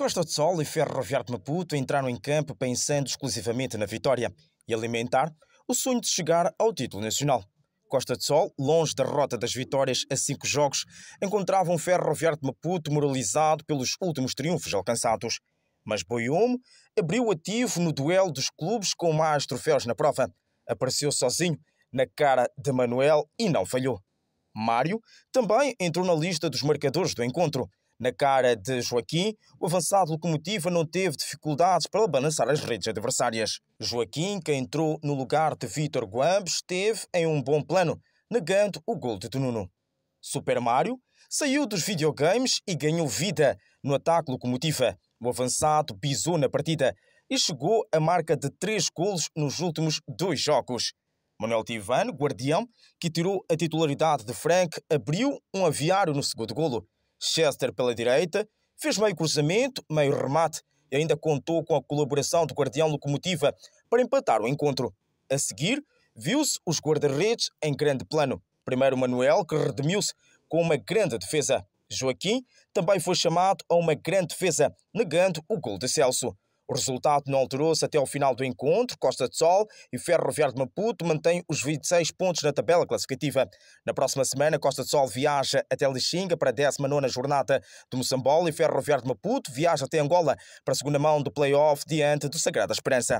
Costa de Sol e Ferroviário de Maputo entraram em campo pensando exclusivamente na vitória e alimentar o sonho de chegar ao título nacional. Costa de Sol, longe da rota das vitórias a cinco jogos, encontrava um Ferroviário de Maputo moralizado pelos últimos triunfos alcançados. Mas Boiume abriu ativo no duelo dos clubes com mais troféus na prova. Apareceu sozinho, na cara de Manuel, e não falhou. Mário também entrou na lista dos marcadores do encontro, na cara de Joaquim, o avançado locomotiva não teve dificuldades para balançar as redes adversárias. Joaquim, que entrou no lugar de Vítor Guambes, esteve em um bom plano, negando o gol de Nuno. Super Mario saiu dos videogames e ganhou vida no ataque locomotiva. O avançado pisou na partida e chegou à marca de três golos nos últimos dois jogos. Manuel Tivano, guardião, que tirou a titularidade de Frank, abriu um aviário no segundo golo. Chester pela direita, fez meio cruzamento, meio remate e ainda contou com a colaboração do guardião locomotiva para empatar o encontro. A seguir, viu-se os guarda-redes em grande plano. Primeiro Manuel, que redimiu-se com uma grande defesa. Joaquim também foi chamado a uma grande defesa, negando o gol de Celso. O resultado não alterou-se até ao final do encontro. Costa de Sol e Ferro Verde Maputo mantêm os 26 pontos na tabela classificativa. Na próxima semana, Costa de Sol viaja até Lixinga para a 19 jornada do Moçambola e Ferro Verde Maputo viaja até Angola para a segunda mão do play-off diante do Sagrada Esperança.